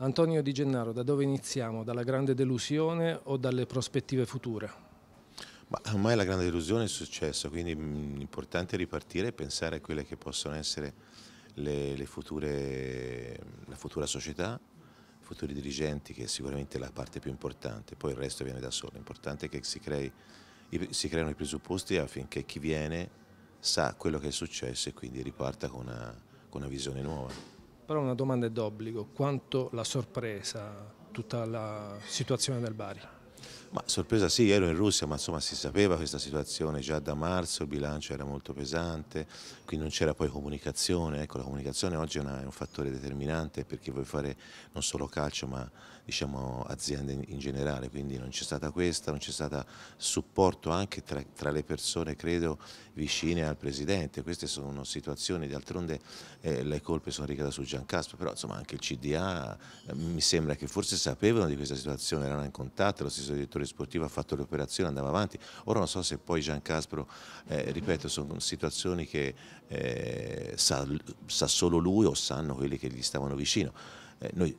Antonio Di Gennaro, da dove iniziamo? Dalla grande delusione o dalle prospettive future? Ma ormai la grande delusione è successo, quindi è mm, importante ripartire e pensare a quelle che possono essere le, le future, la futura società, i futuri dirigenti, che è sicuramente la parte più importante, poi il resto viene da solo. L'importante è che si, crei, si creano i presupposti affinché chi viene sa quello che è successo e quindi riparta con una, con una visione nuova. Però una domanda è d'obbligo, quanto la sorpresa tutta la situazione del Bari? Ma sorpresa sì, ero in Russia, ma insomma si sapeva questa situazione già da marzo, il bilancio era molto pesante, quindi non c'era poi comunicazione, ecco la comunicazione oggi è, una, è, un fattore determinante perché vuoi fare non solo calcio ma diciamo aziende in, in generale, quindi non c'è stata questa, non c'è stato supporto anche tra, tra, le persone credo vicine al Presidente, queste sono situazioni, d'altronde eh, le colpe sono ricadute su Gian Giancaspo, però insomma anche il CDA eh, mi sembra che forse sapevano di questa situazione, erano in contatto, lo si preso il direttore sportivo, ha fatto le operazioni, andava avanti. Ora non so se poi Gian Caspro, eh, ripeto, sono situazioni che eh, sa, sa solo lui o sanno quelli che gli stavano vicino. Eh, noi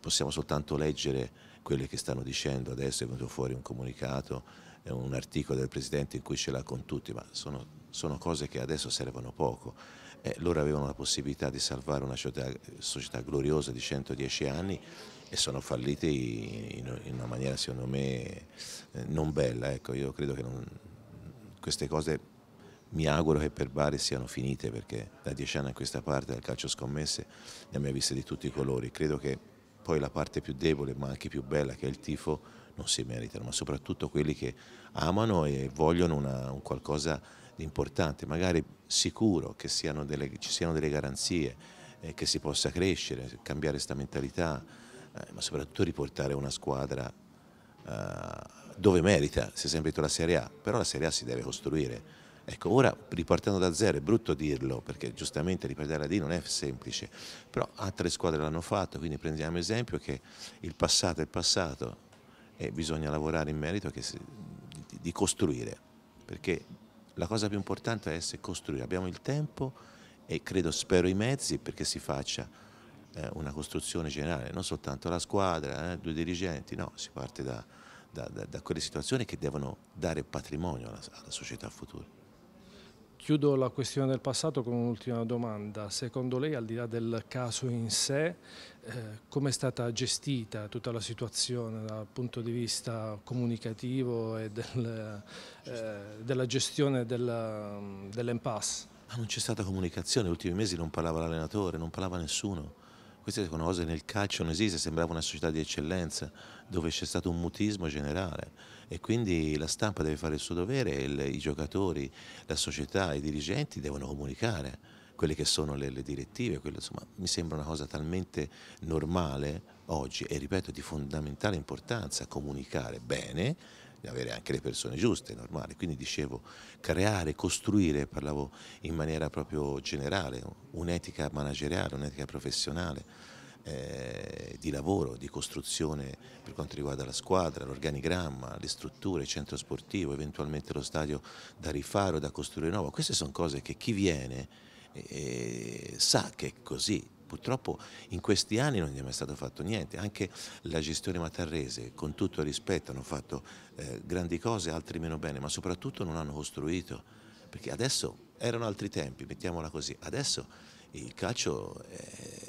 possiamo soltanto leggere quelle che stanno dicendo adesso, è venuto fuori un comunicato, eh, un articolo del Presidente in cui ce l'ha con tutti, ma sono, sono cose che adesso servono poco eh, loro avevano la possibilità di salvare una società, società gloriosa di 110 anni e sono falliti in, in una maniera secondo me eh, non bella. Ecco, io credo che non, queste cose mi auguro che per Bari siano finite perché da dieci anni a questa parte del calcio scommesse ne abbiamo viste di tutti i colori. Credo che poi la parte più debole ma anche più bella che è il tifo non si meritano, ma soprattutto quelli che amano e vogliono una, un qualcosa importante, magari sicuro che siano delle, ci siano delle garanzie, eh, che si possa crescere, cambiare questa mentalità, eh, ma soprattutto riportare una squadra eh, dove merita, si è sempre detto la Serie A, però la Serie A si deve costruire. Ecco, ora ripartendo da zero è brutto dirlo, perché giustamente ripartire da D non è semplice, però altre squadre l'hanno fatto, quindi prendiamo esempio che il passato è passato e bisogna lavorare in merito si, di, di costruire, perché la cosa più importante è essere costruire. Abbiamo il tempo e credo, spero i mezzi perché si faccia eh, una costruzione generale, non soltanto la squadra, eh, due dirigenti, no, si parte da, da, da, da, quelle situazioni che devono dare patrimonio alla, alla società futura. Chiudo la questione del passato con un'ultima domanda. Secondo lei, al di là del caso in sé, eh, come è stata gestita tutta la situazione dal punto di vista comunicativo e del, eh, della gestione mm, dell'impasse? Ma non c'è stata comunicazione, negli ultimi mesi non parlava l'allenatore, non parlava nessuno. Queste sono cose nel calcio non esiste, sembrava una società di eccellenza dove c'è stato un mutismo generale e quindi la stampa deve fare il suo dovere, il, i giocatori, la società, i dirigenti devono comunicare quelle che sono le, le direttive, quelle, insomma, mi sembra una cosa talmente normale oggi e ripeto di fondamentale importanza comunicare bene, di avere anche le persone giuste, normali, quindi dicevo creare, costruire, parlavo in maniera proprio generale, un'etica manageriale, un'etica professionale. Eh, di lavoro, di costruzione per quanto riguarda la squadra, l'organigramma, le strutture, il centro sportivo, eventualmente lo stadio da rifare o da costruire nuovo. Queste sono cose che chi viene eh, sa che è così. Purtroppo in questi anni non gli è mai stato fatto niente, anche la gestione matarrese con tutto il rispetto hanno fatto eh, grandi cose, altri meno bene, ma soprattutto non hanno costruito, perché adesso erano altri tempi, mettiamola così, adesso il calcio è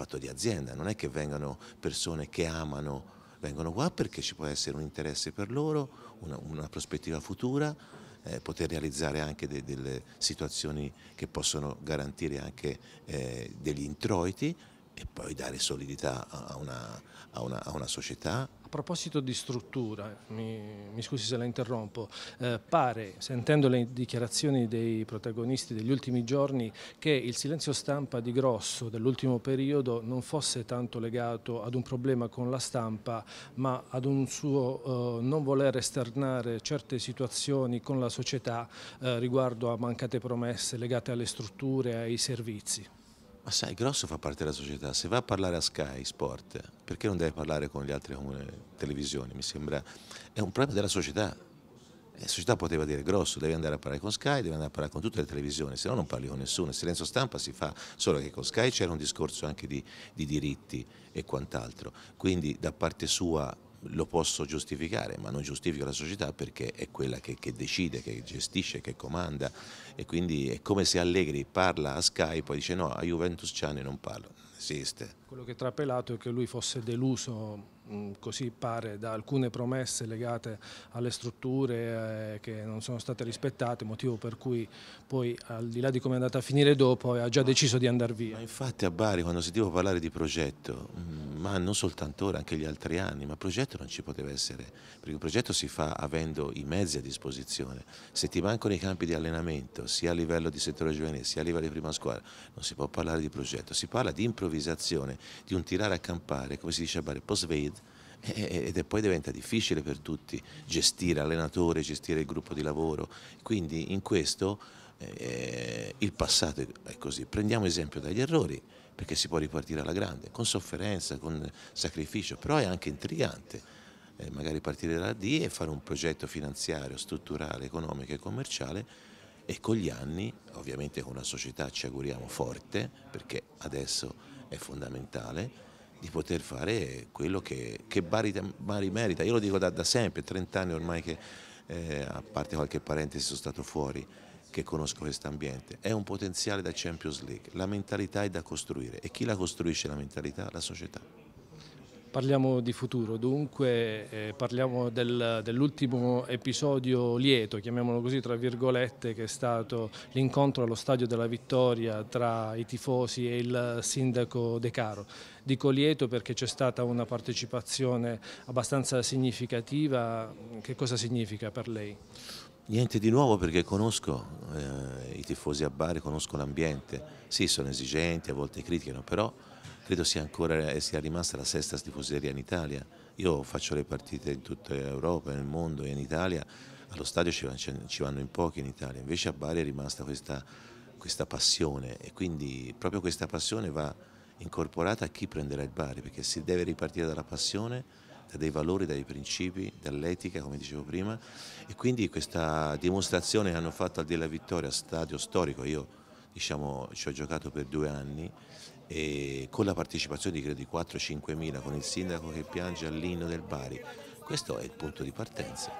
fatto di azienda, non è che vengano persone che amano, vengono qua perché ci può essere un interesse per loro, una, una prospettiva futura, eh, poter realizzare anche de, delle situazioni che possono garantire anche eh, degli introiti e poi dare solidità a una, a una, a una società, a proposito di struttura, mi, mi scusi se la interrompo, eh, pare, sentendo le dichiarazioni dei protagonisti degli ultimi giorni, che il silenzio stampa di Grosso dell'ultimo periodo non fosse tanto legato ad un problema con la stampa, ma ad un suo eh, non voler esternare certe situazioni con la società eh, riguardo a mancate promesse legate alle strutture e ai servizi. Ma sai, Grosso fa parte della società, se va a parlare a Sky Sport, perché non deve parlare con le altre televisioni? Mi sembra, è un problema della società. La società poteva dire grosso, devi andare a parlare con Sky, devi andare a parlare con tutte le televisioni, se no non parli con nessuno, il silenzio stampa si fa, solo che con Sky c'era un discorso anche di, di diritti e quant'altro, quindi da parte sua lo posso giustificare, ma non giustifico la società perché è quella che, che, decide, che gestisce, che comanda e quindi è come se Allegri parla a Sky poi dice no, a Juventus Ciani non parlo, non esiste. Quello che è trapelato è che lui fosse deluso Mm, così pare da alcune promesse legate alle strutture eh, che non sono state rispettate, motivo per cui poi al di là di come è andata a finire dopo ha già deciso di andare via. Ma infatti a Bari quando si sentivo parlare di progetto, mm, ma non soltanto ora, anche gli altri anni, ma progetto non ci poteva essere, perché il progetto si fa avendo i mezzi a disposizione, se ti mancano i campi di allenamento sia a livello di settore giovanile sia a livello di prima squadra, non si può parlare di progetto, si parla di improvvisazione, di un tirare a campare, come si dice a Bari, post-veid, ed è poi diventa difficile per tutti gestire allenatore, gestire il gruppo di lavoro. Quindi in questo eh, il passato è così. Prendiamo esempio dagli errori perché si può ripartire alla grande, con sofferenza, con sacrificio, però è anche intrigante. Eh, magari partire dalla D e fare un progetto finanziario, strutturale, economico e commerciale e con gli anni, ovviamente con una società ci auguriamo forte, perché adesso è fondamentale, di poter fare quello che, che Bari, Bari, merita. Io lo dico da, da sempre, 30 anni ormai che, eh, a parte qualche parentesi, sono stato fuori, che conosco questo ambiente. È un potenziale da Champions League, la mentalità è da costruire e chi la costruisce la mentalità? La società. Parliamo di futuro, dunque eh, parliamo del, dell'ultimo episodio lieto, chiamiamolo così tra virgolette, che è stato l'incontro allo Stadio della Vittoria tra i tifosi e il sindaco De Caro. Dico lieto perché c'è stata una partecipazione abbastanza significativa. Che cosa significa per lei? Niente di nuovo perché conosco eh, i tifosi a Bari, conosco l'ambiente. Sì, sono esigenti, a volte criticano, però credo sia ancora eh, sia rimasta la sesta tifoseria in Italia. Io faccio le partite in tutta Europa, nel mondo e in Italia, allo stadio ci vanno in pochi in Italia, invece a Bari è rimasta questa, questa passione e quindi proprio questa passione va incorporata a chi prenderà il Bari, perché si deve ripartire dalla passione dai valori, dai principi, dall'etica, come dicevo prima, e quindi questa dimostrazione che hanno fatto al della vittoria, stadio storico, io diciamo, ci ho giocato per due anni e con la partecipazione di credo, di 4-5 mila, con il sindaco che piange all'inno del Bari. Questo è il punto di partenza,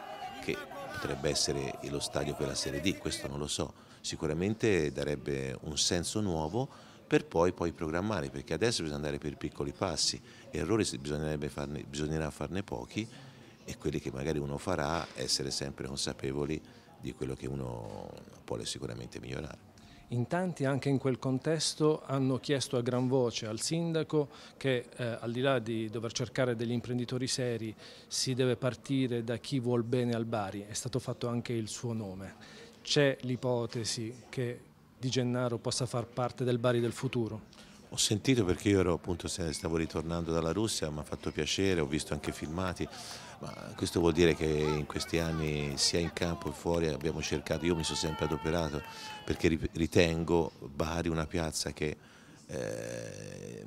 che potrebbe essere lo stadio per la Serie D, questo non lo so, sicuramente darebbe un senso nuovo per poi, poi programmare, perché adesso bisogna andare per piccoli passi, errori farne, bisognerà farne pochi e quelli che magari uno farà essere sempre consapevoli di quello che uno vuole sicuramente migliorare in tanti anche in quel contesto hanno chiesto a gran voce al sindaco che eh, al di là di dover cercare degli imprenditori seri si deve partire da chi vuol bene al Bari, è stato fatto anche il suo nome. C'è l'ipotesi che Di Gennaro possa far parte del Bari del futuro? Ho sentito perché io ero, appunto, stavo ritornando dalla Russia, mi ha fatto piacere, ho visto anche filmati, ma questo vuol dire che in questi anni sia in campo che fuori abbiamo cercato, io mi sono sempre adoperato perché ritengo Bari una piazza che eh,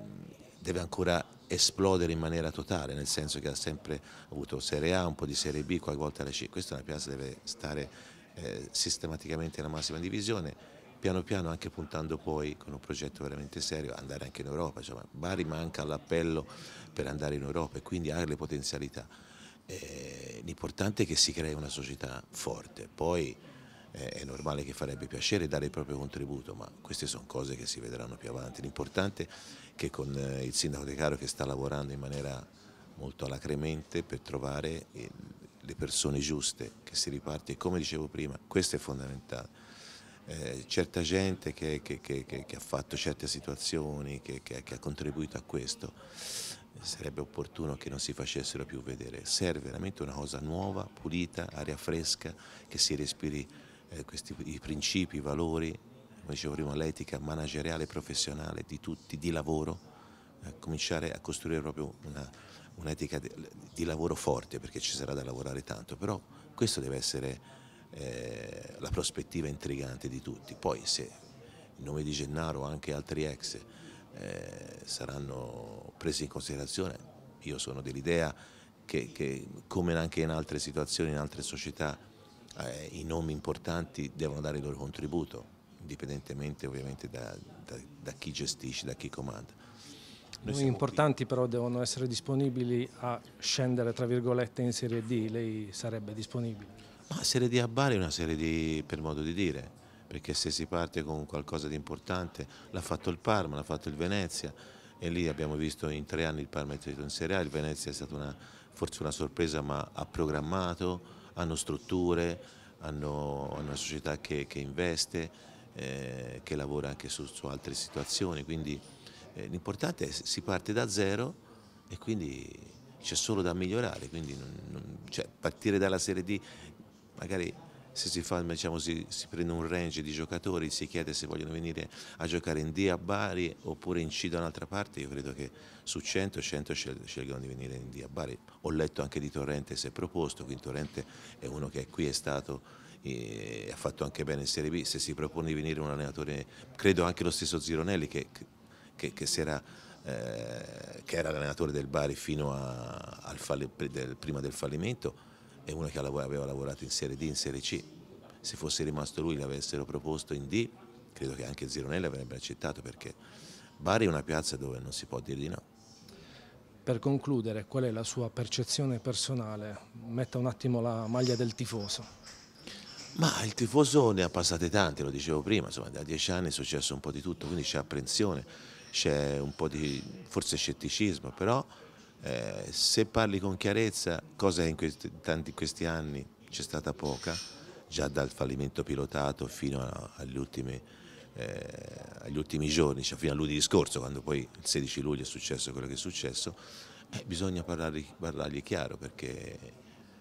deve ancora esplodere in maniera totale, nel senso che ha sempre avuto Serie A, un po' di Serie B, qualche volta la C, questa è una piazza che deve stare eh, sistematicamente nella massima divisione piano piano anche puntando poi con un progetto veramente serio andare anche in Europa, insomma, Bari manca l'appello per andare in Europa e quindi ha le potenzialità. Eh, l'importante è che si crei una società forte, poi eh, è normale che farebbe piacere dare il proprio contributo, ma queste sono cose che si vedranno più avanti. L'importante è che con eh, il sindaco De Caro che sta lavorando in maniera molto alacremente per trovare eh, le persone giuste che si riparte, come dicevo prima, questo è fondamentale eh, certa gente che, che, che, che, ha fatto certe situazioni, che, ha contribuito a questo, sarebbe opportuno che non si facessero più vedere. Serve veramente una cosa nuova, pulita, aria fresca, che si respiri eh, questi, i principi, i valori, come dicevo prima, l'etica manageriale e professionale di tutti, di lavoro, eh, cominciare a costruire proprio un'etica di, di lavoro forte, perché ci sarà da lavorare tanto, però questo deve essere eh, la prospettiva intrigante di tutti. Poi se il nome di Gennaro o anche altri ex eh, saranno presi in considerazione, io sono dell'idea che, che, come anche in altre situazioni, in altre società, eh, i nomi importanti devono dare il loro contributo, indipendentemente ovviamente da, da, da chi gestisce, da chi comanda. Noi nomi importanti qui. però devono essere disponibili a scendere tra virgolette in Serie D, lei sarebbe disponibile? Ma Serie D a Bari è una Serie D per modo di dire, perché se si parte con qualcosa di importante, l'ha fatto il Parma, l'ha fatto il Venezia e lì abbiamo visto in tre anni il Parma è in Serie A, il Venezia è stata una, forse una sorpresa ma ha programmato, hanno strutture, hanno, hanno una società che, che investe, eh, che lavora anche su, su altre situazioni, quindi eh, l'importante è che si parte da zero e quindi c'è solo da migliorare, quindi non, non, cioè partire dalla Serie D magari se si, fa, diciamo, si, si, prende un range di giocatori, si chiede se vogliono venire a giocare in D a Bari oppure in C da un'altra parte, io credo che su 100, 100 scelgano di venire in D a Bari. Ho letto anche di Torrente si è proposto, quindi Torrente è uno che è qui è stato ha fatto anche bene in Serie B, se si propone di venire un allenatore, credo anche lo stesso Zironelli che, che, che si era eh, che era l'allenatore del Bari fino a, al falle, del, prima del fallimento, è uno che aveva lavorato in Serie D, in Serie C, se fosse rimasto lui l'avessero proposto in D, credo che anche Zironelli avrebbe accettato perché Bari è una piazza dove non si può dire di no. Per concludere, qual è la sua percezione personale? Metta un attimo la maglia del tifoso. Ma il tifoso ne ha passate tante, lo dicevo prima, insomma da dieci anni è successo un po' di tutto, quindi c'è apprensione, c'è un po' di forse scetticismo, però eh, se parli con chiarezza, cosa in questi, tanti, questi anni c'è stata poca, già dal fallimento pilotato fino a, agli, ultimi, eh, agli, ultimi, giorni, cioè fino a lunedì scorso, quando poi il 16 luglio è successo quello che è successo, eh, bisogna parlargli, parlargli chiaro perché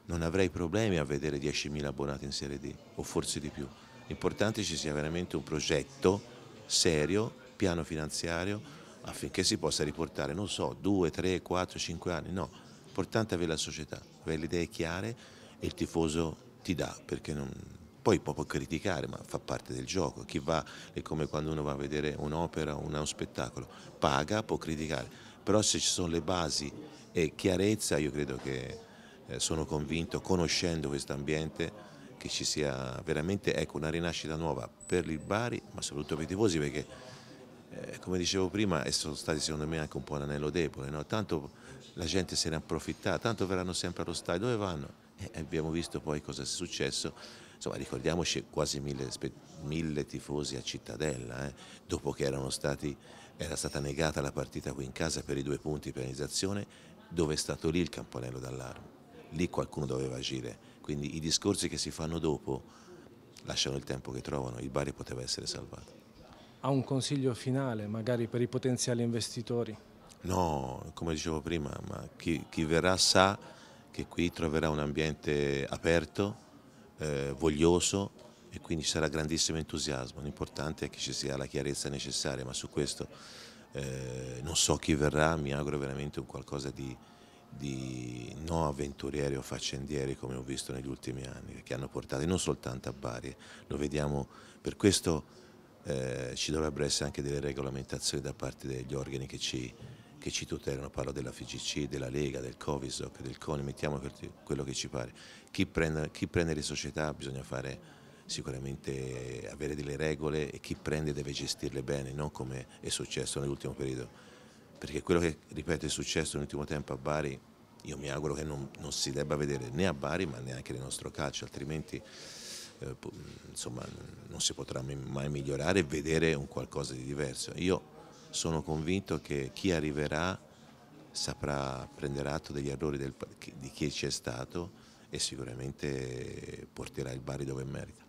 non avrei problemi a vedere 10.000 abbonati in Serie D o forse di più. L'importante ci sia veramente un progetto serio, piano finanziario, affinché si possa riportare, non so, 2, 3, 4, 5 anni, no, l'importante è avere la società, avere le idee chiare e il tifoso ti dà, perché non... poi può, può criticare, ma fa parte del gioco, chi va è come quando uno va a vedere un'opera un spettacolo, paga, può criticare, però se ci sono le basi e chiarezza io credo che eh, sono convinto, conoscendo questo ambiente, che ci sia veramente ecco, una rinascita nuova per il Bari, ma soprattutto per i tifosi, perché eh, come dicevo prima, sono stati secondo me anche un po' un anello debole, no? tanto la gente se ne approfitta, tanto verranno sempre allo stadio, dove vanno? E eh, eh, abbiamo visto poi cosa è successo, insomma ricordiamoci quasi mille, mille tifosi a Cittadella, eh? dopo che stati, era stata negata la partita qui in casa per i due punti penalizzazione, dove è stato lì il campanello d'allarme, lì qualcuno doveva agire, quindi i discorsi che si fanno dopo lasciano il tempo che trovano, il Bari poteva essere salvato ha un consiglio finale magari per i potenziali investitori? No, come dicevo prima, chi, chi, verrà sa che qui troverà un ambiente aperto, eh, voglioso e quindi sarà grandissimo entusiasmo. L'importante è che ci sia la chiarezza necessaria, ma su questo eh, non so chi verrà, mi auguro veramente un qualcosa di, di no avventurieri o faccendieri come ho visto negli ultimi anni, che hanno portato non soltanto a Bari, lo vediamo per questo eh, ci dovrebbero essere anche delle regolamentazioni da parte degli organi che ci, che ci tutelano, parlo della FGC, della Lega, del Covisoc, del CONI, mettiamo quello che ci pare. Chi prende, chi prende le società bisogna fare sicuramente eh, avere delle regole e chi prende deve gestirle bene, non come è successo nell'ultimo periodo. Perché quello che, ripeto, è successo nell'ultimo tempo a Bari, io mi auguro che non, non si debba vedere né a Bari ma neanche nel nostro calcio, altrimenti eh, insomma, non si potrà mai migliorare e vedere un qualcosa di diverso. Io sono convinto che chi arriverà saprà prendere atto degli errori del, di chi c'è stato e sicuramente porterà il Bari dove merita.